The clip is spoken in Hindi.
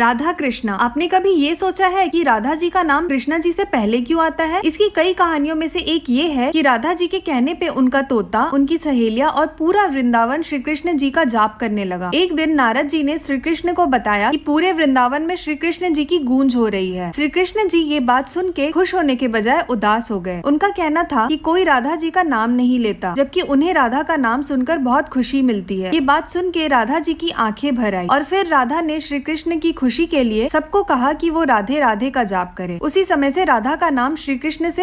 राधा कृष्णा आपने कभी ये सोचा है कि राधा जी का नाम कृष्णा जी से पहले क्यों आता है इसकी कई कहानियों में से एक ये है कि राधा जी के कहने पे उनका तोता उनकी सहेलिया और पूरा वृंदावन श्री कृष्ण जी का जाप करने लगा एक दिन नारद जी ने श्री कृष्ण को बताया कि पूरे वृंदावन में श्री कृष्ण जी की गूंज हो रही है श्री कृष्ण जी ये बात सुन के खुश होने के बजाय उदास हो गए उनका कहना था कि कोई राधा जी का नाम नहीं लेता जबकि उन्हें राधा का नाम सुनकर बहुत खुशी मिलती है ये बात सुन के राधा जी की आंखें भर आई और फिर राधा ने श्री कृष्ण की खुशी खुशी के लिए सबको कहा कि वो राधे राधे का जाप करे उसी समय से राधा का नाम श्री कृष्ण से